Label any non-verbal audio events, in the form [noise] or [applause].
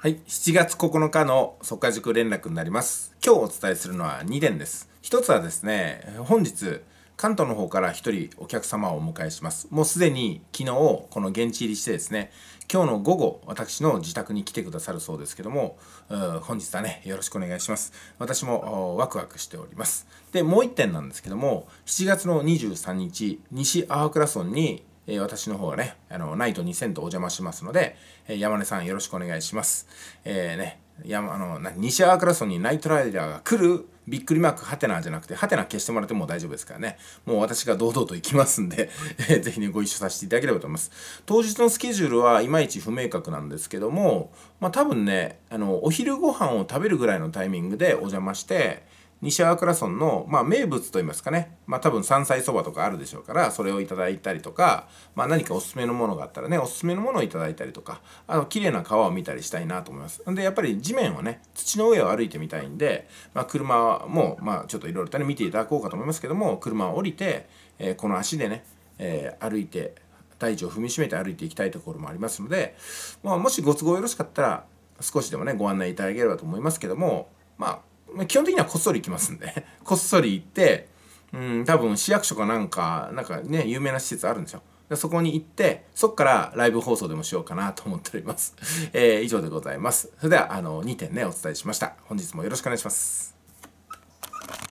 はい。7月9日の速稼塾連絡になります。今日お伝えするのは2点です。一つはですね、本日、関東の方から一人お客様をお迎えします。もうすでに昨日、この現地入りしてですね、今日の午後、私の自宅に来てくださるそうですけども、本日はね、よろしくお願いします。私もワクワクしております。で、もう一点なんですけども、7月の23日、西アークラソンにえー、私の方がね、あの、ナイト2000とお邪魔しますので、えー、山根さんよろしくお願いします。えー、ね、山、あの西アークラソンにナイトライダーが来るびっくりマークハテナじゃなくてハテナ消してもらっても大丈夫ですからねもう私が堂々と行きますんでぜひねご一緒させていただければと思います当日のスケジュールはいまいち不明確なんですけどもまあ多分ねあのお昼ご飯を食べるぐらいのタイミングでお邪魔して西粟倉村の、まあ、名物といいますかね、まあ、多分山菜そばとかあるでしょうからそれをいただいたりとか、まあ、何かおすすめのものがあったらねおすすめのものをいただいたりとかあの綺麗な川を見たりしたいなと思いますでやっぱり地面をね土の上を歩いてみたいんで、まあ、車も、まあ、ちょっといろいろとね見ていただこうかと思いますけども車を降りて、えー、この足でね、えー、歩いて大地を踏みしめて歩いていきたいところもありますので、まあ、もしご都合よろしかったら少しでもねご案内いただければと思いますけどもまあ基本的にはこっそり行きますんで [laughs] こっそり行って、うん、多分市役所かなんか、なんかね、有名な施設あるんですよ。でそこに行って、そっからライブ放送でもしようかなと思っております。えー、以上でございます。それでは、あの、2点ね、お伝えしました。本日もよろしくお願いします。